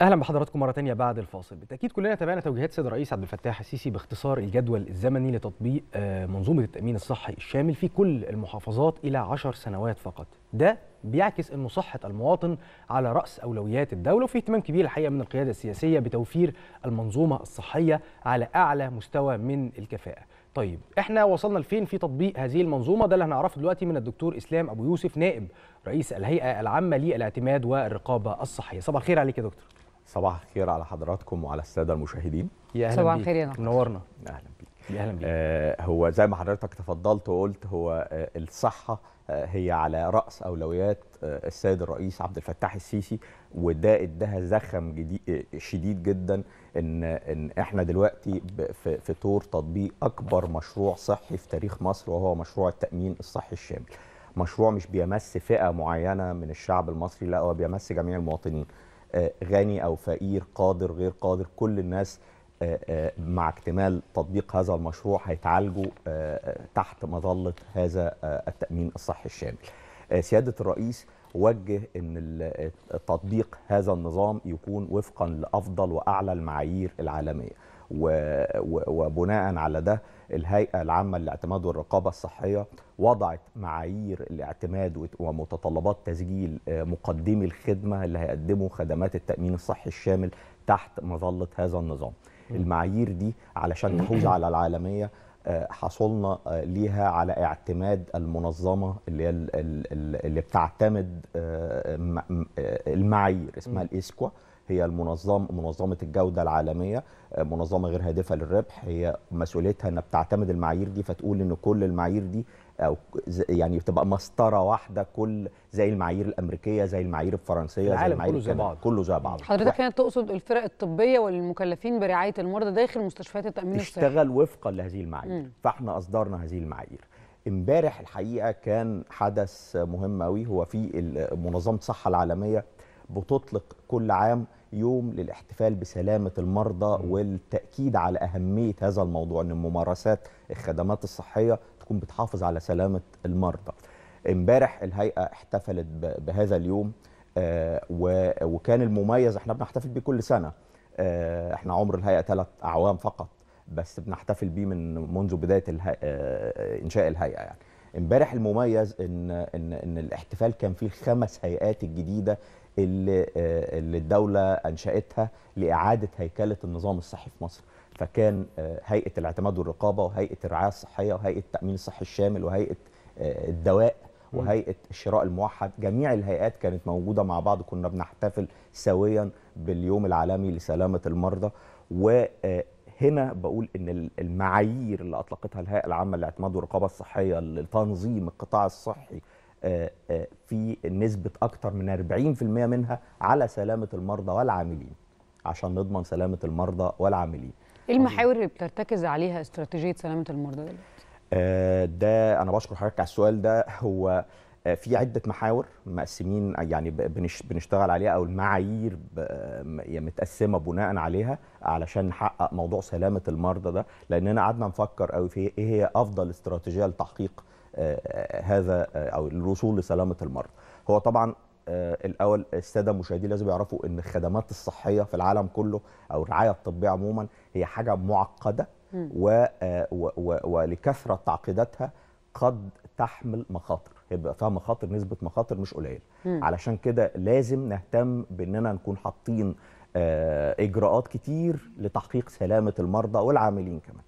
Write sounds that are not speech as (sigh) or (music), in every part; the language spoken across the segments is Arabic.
اهلا بحضراتكم مره تانية بعد الفاصل بالتاكيد كلنا تابعنا توجيهات سيد الرئيس عبد الفتاح السيسي باختصار الجدول الزمني لتطبيق آه، منظومه التامين الصحي الشامل في كل المحافظات الى 10 سنوات فقط ده بيعكس انه صحه المواطن على راس اولويات الدوله وفي اهتمام كبير الحقيقه من القياده السياسيه بتوفير المنظومه الصحيه على اعلى مستوى من الكفاءه طيب احنا وصلنا لفين في تطبيق هذه المنظومه ده اللي هنعرفه دلوقتي من الدكتور اسلام ابو يوسف نائب رئيس الهيئه العامه للاعتماد والرقابه الصحيه صباح الخير عليك يا دكتور صباح الخير على حضراتكم وعلى الساده المشاهدين يا اهلا صباح الخير يا نهار منورنا اهلا بيك يا اهلا بيك آه هو زي ما حضرتك تفضلت وقلت هو آه الصحه آه هي على راس اولويات آه السيد الرئيس عبد الفتاح السيسي وده اداها زخم جديد آه، شديد جدا ان ان احنا دلوقتي في, في طور تطبيق اكبر مشروع صحي في تاريخ مصر وهو مشروع التامين الصحي الشامل مشروع مش بيمس فئه معينه من الشعب المصري لا هو بيمس جميع المواطنين آه، غني او فقير قادر غير قادر كل الناس آه، آه، مع اكتمال تطبيق هذا المشروع هيتعالجوا تحت مظله هذا التامين الصحي الشامل. سياده الرئيس وجه ان تطبيق هذا النظام يكون وفقا لافضل واعلى المعايير العالميه. وبناء على ده الهيئة العامة للاعتماد والرقابة الصحية وضعت معايير الاعتماد ومتطلبات تسجيل آه، مقدمي الخدمة اللي هيقدموا خدمات التأمين الصحي الشامل تحت مظلة هذا النظام المعايير دي علشان نحوز على العالمية آه، حصلنا آه، ليها على اعتماد المنظمه اللي هي اللي بتعتمد المعايير اسمها الاسكوا هي المنظم منظمه الجوده العالميه آه، منظمه غير هادفه للربح هي مسؤوليتها انها بتعتمد المعايير دي فتقول ان كل المعايير دي او يعني بتبقى مسطره واحده كل زي المعايير الامريكيه زي المعايير الفرنسيه زي المعايير كله زي بعض كله زي بعض حضرتك هنا تقصد الفرق الطبيه والمكلفين برعايه المرضى داخل مستشفيات التامين الصحي اشتغل وفقا لهذه المعايير م. فاحنا اصدرنا هذه المعايير امبارح الحقيقه كان حدث مهم قوي هو في منظمه الصحه العالميه بتطلق كل عام يوم للاحتفال بسلامة المرضى والتأكيد على أهمية هذا الموضوع أن ممارسات الخدمات الصحية تكون بتحافظ على سلامة المرضى امبارح الهيئة احتفلت بهذا اليوم آه، وكان المميز احنا بنحتفل بيه كل سنة آه، احنا عمر الهيئة ثلاث أعوام فقط بس بنحتفل بيه من منذ بداية الهيئة آه، إنشاء الهيئة يعني امبارح المميز ان ان ان الاحتفال كان فيه الخمس هيئات الجديده اللي آه، اللي الدوله انشاتها لاعاده هيكله النظام الصحي في مصر فكان آه، هيئه الاعتماد والرقابه وهيئه الرعايه الصحيه وهيئه التامين الصحي الشامل وهيئه آه، الدواء وهيئه الشراء الموحد جميع الهيئات كانت موجوده مع بعض كنا بنحتفل سويا باليوم العالمي لسلامه المرضى وهنا بقول ان المعايير اللي اطلقتها الهيئه العامه للاعتماد والرقابه الصحيه لتنظيم القطاع الصحي آه، آه، في نسبة أكثر من 40% منها على سلامة المرضى والعاملين عشان نضمن سلامة المرضى والعاملين إيه المحاور اللي بترتكز عليها استراتيجية سلامة المرضى دلوقتي؟ آه، ده أنا بشكر حضرتك على السؤال ده هو في عدة محاور مقسمين يعني بنشتغل عليها أو المعايير يعني متقسمة بناء عليها علشان نحقق موضوع سلامة المرضى ده لأننا قعدنا نفكر أو في إيه هي أفضل استراتيجية لتحقيق هذا او الوصول لسلامه المرض هو طبعا آه، الاول الساده المشاهدين لازم يعرفوا ان الخدمات الصحيه في العالم كله او الرعايه الطبيه عموما هي حاجه معقده آه، و... ولكثره تعقيداتها قد تحمل مخاطر هيبقى فيها مخاطر نسبه مخاطر مش قليله علشان كده لازم نهتم باننا نكون حاطين آه، اجراءات كتير لتحقيق سلامه المرضى والعاملين كمان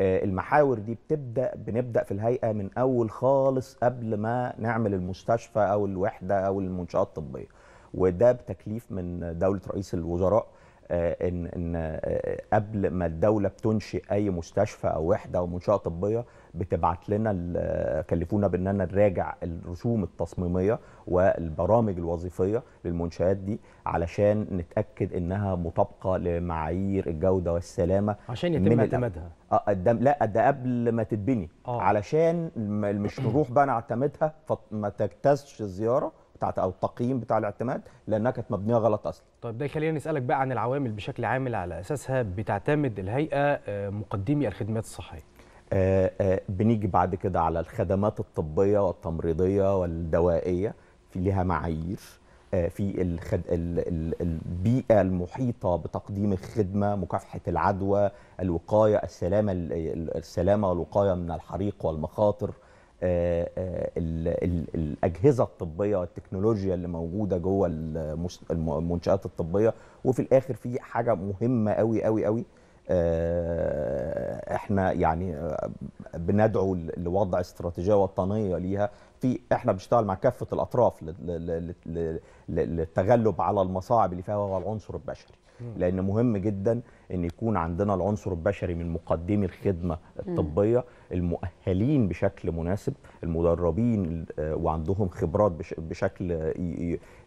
آه، المحاور دي بتبدا بنبدا في الهيئه من اول خالص قبل ما نعمل المستشفى او الوحده او المنشات الطبيه وده بتكليف من دوله رئيس الوزراء آه، ان ان آه، قبل ما الدوله بتنشئ اي مستشفى او وحده او منشاه طبيه بتبعت لنا كلفونا باننا نراجع الرسوم التصميميه والبرامج الوظيفيه للمنشات دي علشان نتاكد انها مطابقه لمعايير الجوده والسلامه عشان يتم اعتمادها قدام آه، آه، لا ده قبل ما تتبني آه. علشان مش نروح بقى نعتمدها فما تجتازش الزياره بتاعت او التقييم بتاع الاعتماد لانها كانت مبنيه غلط اصلا. طيب ده يخلينا نسالك بقى عن العوامل بشكل عام على اساسها بتعتمد الهيئه آه، مقدمي الخدمات الصحيه. آه، آه، بنيجي بعد كده على الخدمات الطبيه والتمريضيه والدوائيه في لها معايير آه، في الخد... البيئه المحيطه بتقديم الخدمه مكافحه العدوى الوقايه السلامه السلامه والوقايه من الحريق والمخاطر الاجهزه الطبيه والتكنولوجيا اللي موجوده جوه المنشات الطبيه وفي الاخر في حاجه مهمه قوي قوي قوي آه، احنا يعني آه، بندعو لوضع استراتيجيه وطنيه ليها في احنا بنشتغل مع كافه الاطراف للتغلب على المصاعب اللي فيها وهو العنصر البشري لان مهم جدا ان يكون عندنا العنصر البشري من مقدمي الخدمه الطبيه المؤهلين بشكل مناسب المدربين آه، وعندهم خبرات بشكل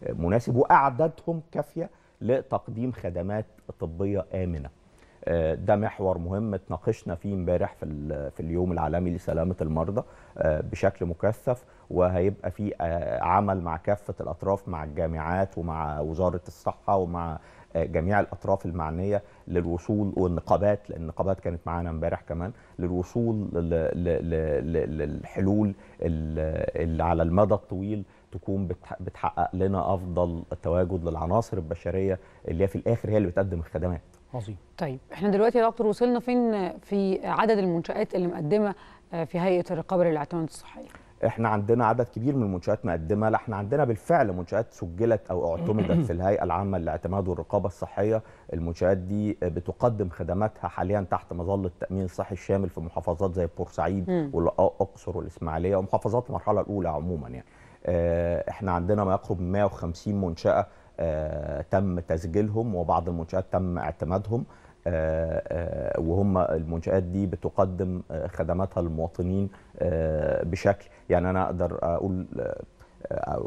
مناسب واعدادهم كافيه لتقديم خدمات طبيه امنه آه، ده محور مهم اتناقشنا فيه امبارح في, في اليوم العالمي لسلامه المرضى آه، بشكل مكثف وهيبقى في آه، عمل مع كافه الاطراف مع الجامعات ومع وزاره الصحه ومع جميع الاطراف المعنيه للوصول والنقابات لان النقابات كانت معانا امبارح كمان للوصول للحلول اللي على المدى الطويل تكون بتحقق لنا افضل تواجد للعناصر البشريه اللي هي في الاخر هي اللي بتقدم الخدمات عظيم طيب احنا دلوقتي يا دكتور وصلنا فين في عدد المنشآت اللي مقدمة آه، في هيئة الرقابة للاعتماد الصحي؟ احنا عندنا عدد كبير من المنشآت مقدمة لا احنا عندنا بالفعل منشآت سجلت أو اعتمدت في الهيئة العامة للاعتماد والرقابة الصحية المنشآت دي بتقدم خدماتها حاليا تحت مظلة التأمين الصحي الشامل في محافظات زي بورسعيد والأقصر والإسماعيلية ومحافظات المرحلة الأولى عموما يعني آه، احنا عندنا ما يقرب 150 منشأة آه، تم تسجيلهم وبعض المنشآت تم اعتمادهم آه، آه، وهم المنشآت دي بتقدم خدماتها للمواطنين بشكل يعني أنا أقدر أقول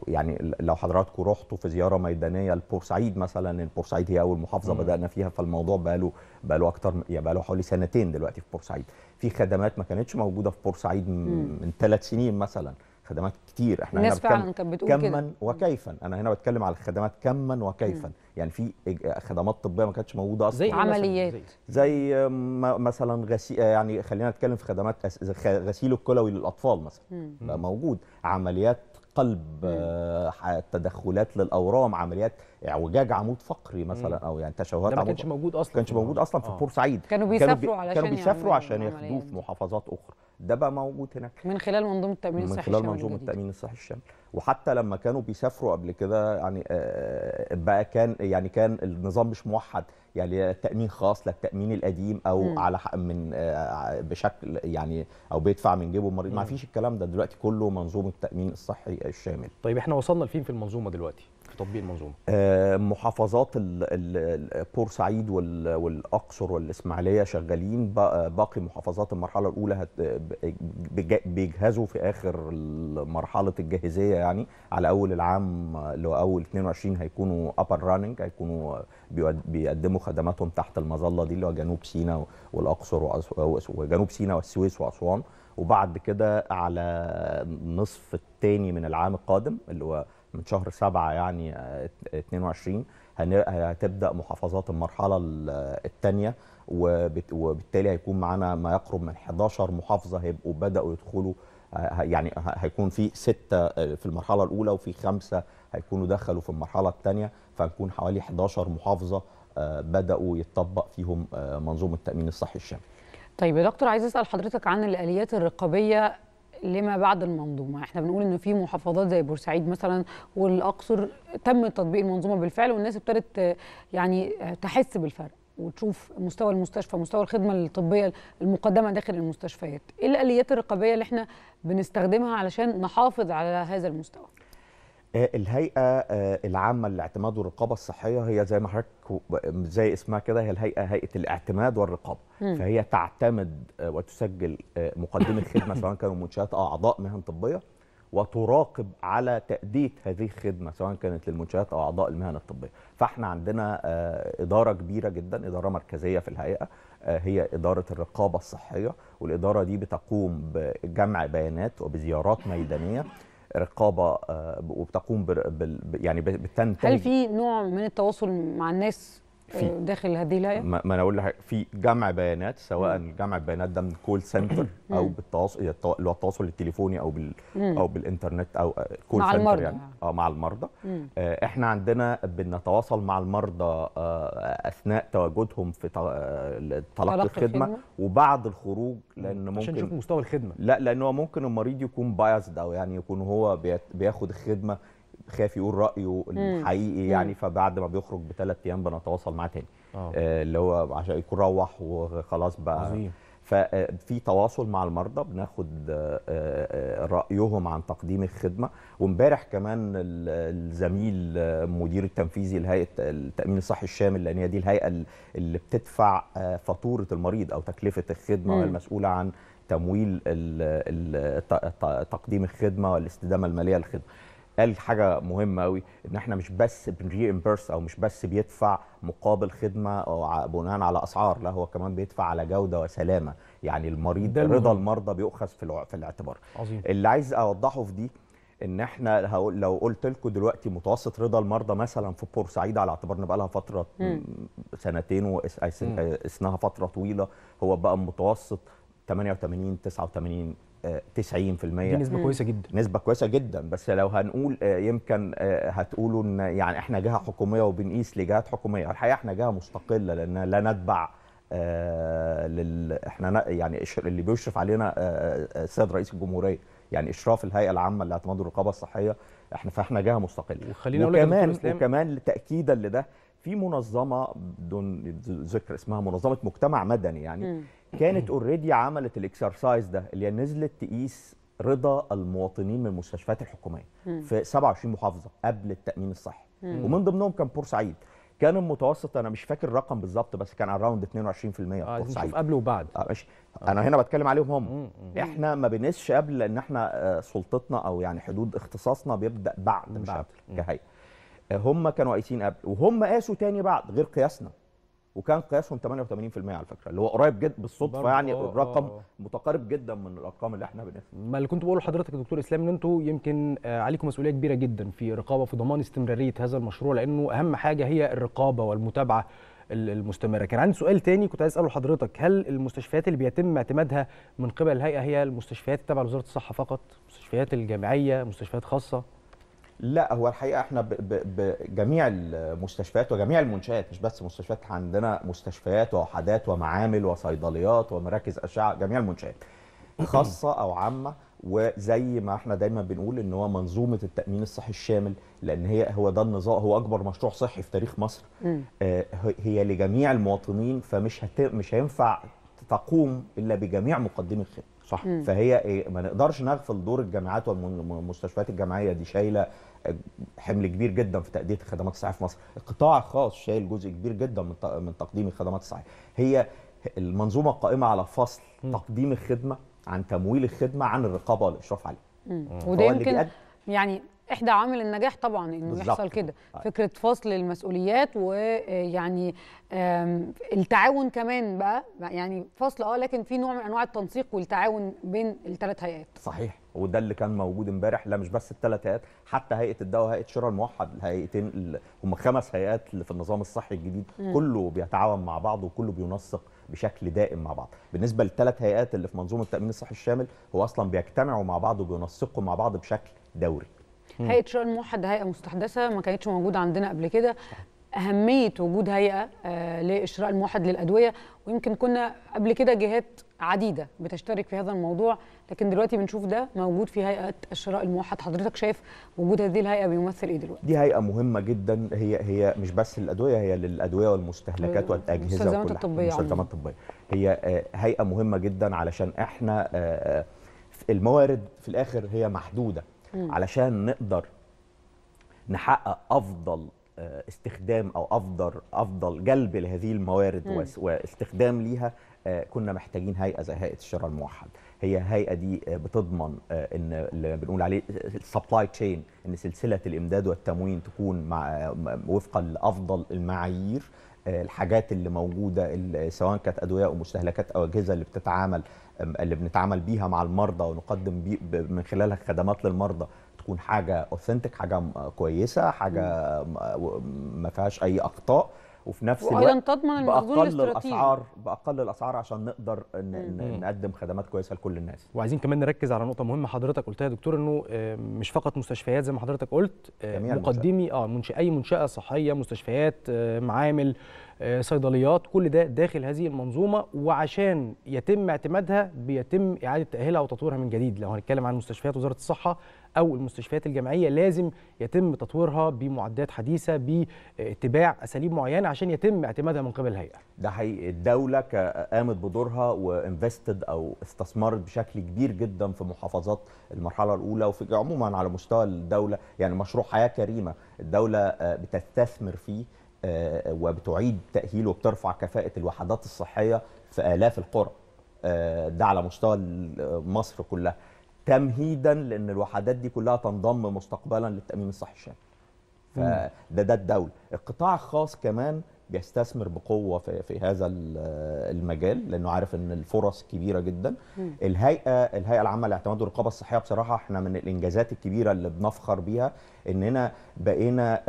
يعني لو حضراتكم رحتوا في زياره ميدانيه لبورسعيد مثلا البورسعيد هي اول محافظه بدانا فيها فالموضوع بقاله بقاله اكتر يعني بقاله حوالي سنتين دلوقتي في بورسعيد في خدمات ما كانتش موجوده في بورسعيد من ثلاث سنين مثلا خدمات كتير احنا الناس فعلا كانت بتقول كما وكيفا انا هنا بتكلم على الخدمات كما وكيفا م. يعني في خدمات طبيه ما كانتش موجوده اصلا زي عمليات زي مثلا غسيل يعني خلينا نتكلم في خدمات غسيل الكلوي للاطفال مثلا بقى موجود عمليات قلب آه، تدخلات للاورام عمليات اعوجاج عمود فقري مثلا او يعني تشوهات عمود ما كانش موجود اصلا ما كانش موجود اصلا في آه. بورسعيد كانوا بيسافروا علشان كانوا بيسافروا عشان ياخدوه في محافظات اخرى ده بقى موجود هناك من خلال منظومه التامين الصحي الشامل من خلال منظومه التامين الصحي الشامل وحتى لما كانوا بيسافروا قبل كده يعني آه، بقى كان يعني كان النظام مش موحد يعني تأمين خاص للتأمين القديم او م. على من آه، بشكل يعني او بيدفع من جيبه المريض ما فيش الكلام ده دلوقتي كله منظومه التامين الصحي الشامل طيب احنا وصلنا لفين في المنظومه دلوقتي في تطبيق المنظومه آه محافظات بورسعيد والاقصر والاسماعيليه شغالين باقي محافظات المرحله الاولى بيجهزوا في اخر مرحله الجاهزيه يعني على اول العام اللي هو اول 22 هيكونوا ابر راننج هيكونوا بيقدموا خدماتهم تحت المظله دي اللي هو جنوب سيناء والاقصر وجنوب سيناء والسويس واسوان وبعد كده على النصف الثاني من العام القادم اللي هو من شهر سبعة يعني 22 آه، هتبدا محافظات المرحله الثانيه وبالتالي هيكون معانا ما يقرب من 11 محافظه هيبقوا بداوا يدخلوا يعني هيكون في ستة آه، في المرحلة الأولى وفي خمسة هيكونوا دخلوا في المرحلة الثانية فهنكون حوالي 11 محافظة آه، بدأوا يتطبق فيهم آه، منظومة التأمين الصحي الشامل طيب يا دكتور عايز أسأل حضرتك عن الآليات الرقابية لما بعد المنظومه احنا بنقول ان في محافظات زي بورسعيد مثلا والاقصر تم تطبيق المنظومه بالفعل والناس ابتدت يعني تحس بالفرق وتشوف مستوى المستشفى مستوى الخدمه الطبيه المقدمه داخل المستشفيات ايه الاليات الرقابيه اللي احنا بنستخدمها علشان نحافظ على هذا المستوى آه، الهيئه آه، العامه للاعتماد والرقابه الصحيه هي زي ما حضرتك زي اسمها كده هي الهيئه هيئه الاعتماد والرقابه م. فهي تعتمد آه، وتسجل مقدمه خدمه (coughs) سواء كانوا منشات او اعضاء مهن طبيه وتراقب على تأدية هذه الخدمة سواء كانت للمنشآت أو أعضاء المهن الطبية فإحنا عندنا آه، إدارة كبيرة جدا إدارة مركزية في الهيئة آه، هي إدارة الرقابة الصحية والإدارة دي بتقوم بجمع بيانات وبزيارات ميدانية رقابه آه، وبتقوم يعني بتنتج هل في نوع من التواصل مع الناس في آه، داخل هذه الايه ما انا اقول لك في جمع بيانات سواء جمع البيانات ده من كول سنتر او بالتواصل اللي هو التواصل التليفوني او بال او بالانترنت او كول آه، مع سنتر المرضى. يعني اه مع المرضى آه احنا عندنا بنتواصل مع المرضى آه اثناء تواجدهم في آه، تلقي الخدمه وبعد الخروج لان ممكن عشان نشوف مستوى الخدمه لا لان هو ممكن المريض يكون بايزد او يعني يكون هو بياخد الخدمه خايف يقول رايه الحقيقي يعني فبعد ما بيخرج بثلاث ايام بنتواصل معاه تاني آه. آه اللي هو عشان يكون روح وخلاص بقى عظيم. ففي آه، تواصل مع المرضى بناخد آه، رايهم عن تقديم الخدمه وامبارح كمان الزميل مدير التنفيذي لهيئه التامين الصحي الشامل لان هي دي الهيئه اللي بتدفع فاتوره المريض او تكلفه الخدمه المسؤوله عن تمويل تقديم الخدمه والاستدامه الماليه للخدمه قال حاجه مهمه قوي ان احنا مش بس بنريمبرس او مش بس بيدفع مقابل خدمه او بناء على اسعار لا هو كمان بيدفع على جوده وسلامه يعني المريض رضا المرضى بيؤخذ في في الاعتبار عظيم. اللي عايز اوضحه في دي ان احنا لو قلت لكم دلوقتي متوسط رضا المرضى مثلا في بورسعيد على اعتبار ان بقى لها فتره مم. سنتين واسنها فتره طويله هو بقى متوسط 88 89 90% دي نسبه كويسه جدا نسبه كويسه جدا بس لو هنقول آه، يمكن آه، هتقولوا ان يعني احنا جهه حكوميه وبنقيس لجهات حكوميه الحقيقه احنا جهه مستقله لان لا نتبع آه، لل... احنا يعني اللي بيشرف علينا السيد رئيس الجمهوريه يعني اشراف الهيئه العامه اللي هتمد الرقابه الصحيه احنا فاحنا جهه مستقله وخلينا وكمان وكمان تاكيدا لده في منظمه بدون ذكر اسمها منظمه مجتمع مدني يعني م. كانت اوريدي عملت الاكسرسايز ده اللي هي نزلت تقيس رضا المواطنين من المستشفيات الحكوميه في 27 محافظه قبل التامين الصحي ومن ضمنهم كان بورسعيد كان المتوسط انا مش فاكر الرقم بالظبط بس كان اراوند 22% اه بورسعيد قبل وبعد آه ماشي آه. انا هنا بتكلم عليهم هم مم. احنا ما بنقيسش قبل لان احنا آه، سلطتنا او يعني حدود اختصاصنا بيبدا بعد مش قبل كهيئه آه، هم كانوا قايسين قبل وهم قاسوا تاني بعد غير قياسنا وكان قياسهم 88% على فكره اللي هو قريب جدا بالصدفه يعني أوه رقم آه. متقارب جدا من الارقام اللي احنا بنسمع ما اللي كنت بقوله لحضرتك يا دكتور اسلام ان انتوا يمكن آه، عليكم مسؤوليه كبيره جدا في رقابه في ضمان استمراريه هذا المشروع لانه اهم حاجه هي الرقابه والمتابعه المستمره كان عندي سؤال تاني كنت عايز اساله لحضرتك هل المستشفيات اللي بيتم اعتمادها من قبل الهيئه هي المستشفيات التابعه لوزاره الصحه فقط مستشفيات الجامعيه مستشفيات خاصه لا هو الحقيقه احنا بجميع المستشفيات وجميع المنشات مش بس مستشفيات عندنا مستشفيات ووحدات ومعامل وصيدليات ومراكز اشعه جميع المنشات (clears throat) خاصه او عامه وزي ما احنا دايما بنقول ان هو منظومه التامين الصحي الشامل لان هي هو ده النظام هو اكبر مشروع صحي في تاريخ مصر آه هي لجميع المواطنين فمش هت مش هينفع تقوم الا بجميع مقدمي الخدمه صح مم. فهي إيه، ما نقدرش نغفل دور الجامعات والمستشفيات الجامعيه دي شايله آه، حمل كبير جدا في تاديه الخدمات الصحيه في مصر القطاع الخاص شايل جزء كبير جدا من من تقديم الخدمات الصحيه هي المنظومه قائمه على فصل مم. تقديم الخدمه عن تمويل الخدمه عن الرقابه والاشراف عليها وده يمكن يعني احدى عوامل النجاح طبعا انه يحصل كده آه. فكره فصل المسؤوليات ويعني آه، التعاون كمان بقى يعني فصل اه لكن في نوع من انواع التنسيق والتعاون بين الثلاث هيئات صحيح وده اللي كان موجود امبارح لا مش بس الثلاث هيئات حتى هيئه الدواء وهيئه شراء الموحد الهيئتين هم خمس هيئات اللي في النظام الصحي الجديد م. كله بيتعاون مع بعض وكله بينسق بشكل دائم مع بعض بالنسبه للثلاث هيئات اللي في منظومه التامين الصحي الشامل هو اصلا بيجتمعوا مع بعض وبينسقوا مع بعض بشكل دوري هيئه شؤون الموحد هيئه مستحدثه ما كانتش موجوده عندنا قبل كده اهميه وجود هيئه آه، للشراء الموحد للادويه ويمكن كنا قبل كده جهات عديده بتشترك في هذا الموضوع لكن دلوقتي بنشوف ده موجود في هيئه الشراء الموحد حضرتك شايف وجود هذه الهيئه بيمثل ايه دلوقتي دي هيئه مهمه جدا هي هي مش بس للادويه هي للادويه والمستهلكات والاجهزه والمستلزمات الطبيه المستلزمات الطبيه هي آه، هيئه مهمه جدا علشان احنا آه، الموارد في الاخر هي محدوده علشان نقدر نحقق افضل آه، استخدام او افضل افضل جلب لهذه الموارد مم. واستخدام ليها آه، كنا محتاجين هيئه زي هيئه الشراء الموحد هي الهيئه دي آه، بتضمن ان اللي بنقول عليه السبلاي تشين ان سلسله الامداد والتموين تكون مع وفقا لافضل المعايير الحاجات اللي موجوده سواء كانت ادويه او مستهلكات او اجهزه اللي بتتعامل اللي بنتعامل بيها مع المرضى ونقدم من خلالها خدمات للمرضى تكون حاجه اوثنتك حاجه كويسه حاجه ما فيهاش اي اخطاء وفي نفس الوقت وايضا تضمن المخزون باقل الاسعار باقل الاسعار عشان نقدر إن نقدم خدمات كويسه لكل الناس وعايزين كمان نركز على نقطه مهمه حضرتك قلتها يا دكتور انه آه، مش فقط مستشفيات زي ما حضرتك قلت آه، مقدمي اه منشأ اي منشاه صحيه مستشفيات آه، معامل آه، صيدليات كل ده داخل هذه المنظومه وعشان يتم اعتمادها بيتم اعاده تاهيلها وتطويرها من جديد لو هنتكلم عن مستشفيات وزاره الصحه او المستشفيات الجامعيه لازم يتم تطويرها بمعدات حديثه باتباع اساليب معينه عشان يتم اعتمادها من قبل الهيئه. ده حقيقي الدوله قامت بدورها وانفستد او استثمرت بشكل كبير جدا في محافظات المرحله الاولى وفي عموما على مستوى الدوله يعني مشروع حياه كريمه الدوله آه، بتستثمر فيه آه، وبتعيد تاهيله وبترفع كفاءه الوحدات الصحيه في الاف القرى آه، ده على مستوى آه، مصر كلها تمهيدا لان الوحدات دي كلها تنضم مستقبلا للتامين الصحي الشامل فده ده الدوله القطاع الخاص كمان بيستثمر بقوه في, في هذا المجال لانه عارف ان الفرص كبيره جدا الهيئه الهيئه العامه للاعتماد والرقابه الصحيه بصراحه احنا من الانجازات الكبيره اللي بنفخر بيها اننا بقينا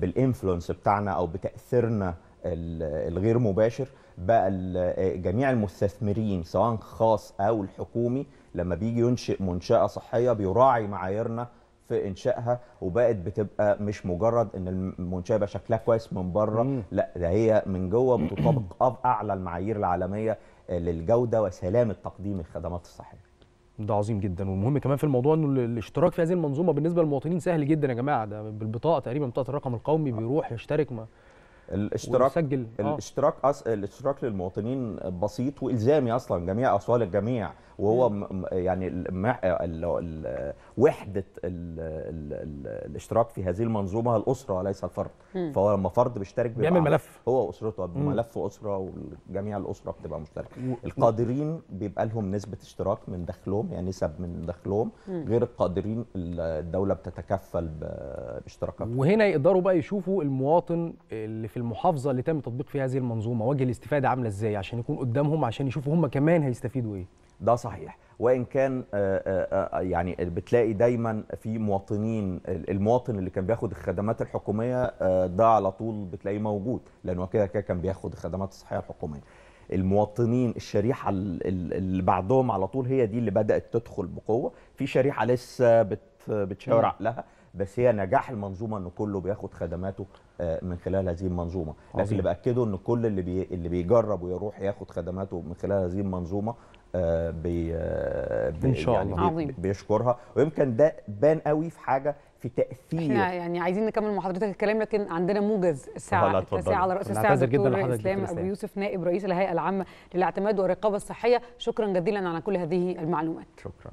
بالانفلونس بتاعنا او بتاثيرنا الغير مباشر بقى جميع المستثمرين سواء خاص او الحكومي لما بيجي ينشئ منشاه صحيه بيراعي معاييرنا في انشائها وبقت بتبقى مش مجرد ان المنشاه يبقى شكلها كويس من بره لا ده هي من جوه بتطابق (clears throat) اعلى المعايير العالميه للجوده وسلامه تقديم الخدمات الصحيه ده عظيم جدا والمهم كمان في الموضوع انه الاشتراك في هذه المنظومه بالنسبه للمواطنين سهل جدا يا جماعه ده بالبطاقه تقريبا بطاقه الرقم القومي بيروح يشترك ما الاشتراك آه. الاشتراك آه. الاشتراك للمواطنين بسيط والزامي اصلا جميع اصوال الجميع وهو يعني آه، وحده الاشتراك في هذه المنظومه الاسره وليس الفرد فهو لما فرد بيشترك بيعمل ملف هو اسرته ملف اسره وجميع الاسره بتبقى مشتركه القادرين بيبقى لهم نسبه اشتراك من دخلهم يعني نسب من دخلهم غير القادرين الدوله بتتكفل باشتراكاتهم وهنا يقدروا بقى يشوفوا المواطن اللي في المحافظه اللي تم تطبيق فيها هذه المنظومه وجه الاستفاده عامله ازاي عشان يكون قدامهم عشان يشوفوا هم كمان هيستفيدوا ايه ده صحيح وان كان آه، آه، آه، يعني بتلاقي دايما في مواطنين المواطن اللي كان بياخد الخدمات الحكوميه ده على طول بتلاقيه موجود لانه كده كده كان بياخد الخدمات الصحيه الحكوميه المواطنين الشريحه اللي بعدهم على طول هي دي اللي بدات تدخل بقوه في شريحه لسه بتشاور عقلها بس هي نجاح المنظومه ان كله بياخد خدماته من خلال هذه المنظومه لكن اللي باكده ان كل اللي بي... اللي بيجرب ويروح ياخد خدماته من خلال هذه المنظومه آه، آه، بي ان شاء يعني الله يعني عظيم. بيشكرها ويمكن ده بان قوي في حاجه في تاثير احنا يعني عايزين نكمل مع حضرتك الكلام لكن عندنا موجز الساعه التاسعه على راس الساعه دكتور اسلام ابو يوسف نائب رئيس الهيئه العامه للاعتماد والرقابه الصحيه شكرا جزيلا على كل هذه المعلومات شكرا